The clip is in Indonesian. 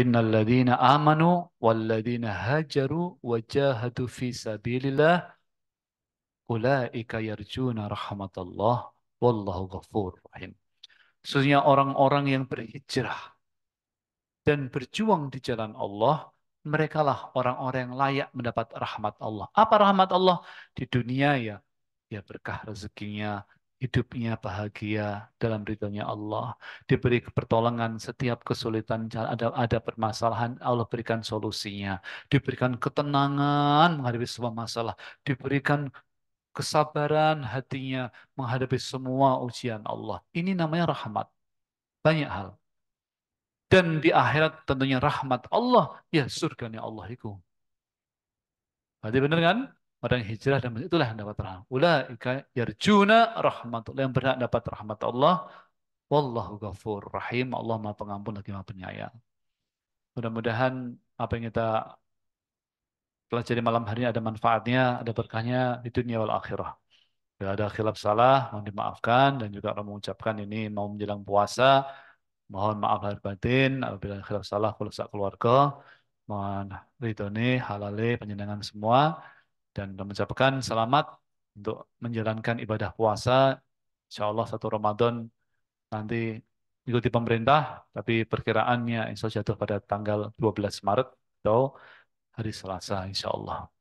Innalladzina amanu walladzina hajaru wajahadu fi sabilillah ulaika yarjuna rahmatallah wallahu ghafur rahim. Sesungguhnya orang-orang yang berhijrah dan berjuang di jalan Allah, merekalah orang-orang yang layak mendapat rahmat Allah. Apa rahmat Allah? Di dunia ya, ya berkah rezekinya, hidupnya bahagia dalam ridhonya Allah, diberi pertolongan setiap kesulitan, ada ada permasalahan, Allah berikan solusinya, diberikan ketenangan menghadapi semua masalah, diberikan kesabaran hatinya menghadapi semua ujian Allah. Ini namanya rahmat. Banyak hal. Dan di akhirat tentunya rahmat Allah, ya surganya Allah itu. Berarti benar kan? orang yang hijrah dan itulah yang dapat rahmat. Ulaika yarjuna rahmatullah yang berhak dapat rahmat Allah. Wallahu ghafur rahim. Allah Maha Pengampun lagi Maha Penyayang. Mudah-mudahan apa yang kita pelajari malam hari ini ada manfaatnya, ada berkahnya di dunia wal akhirah. Bila ada khilaf salah, mohon dimaafkan dan juga orang mengucapkan ini mau menjelang puasa, mohon maaf lahir batin apabila khilaf salah kalau keluarga mohon ridhoni halale penyenangan semua dan mengucapkan selamat untuk menjalankan ibadah puasa. Insya Allah satu Ramadan nanti ikuti pemerintah, tapi perkiraannya insya Allah jatuh pada tanggal 12 Maret atau hari Selasa insya Allah.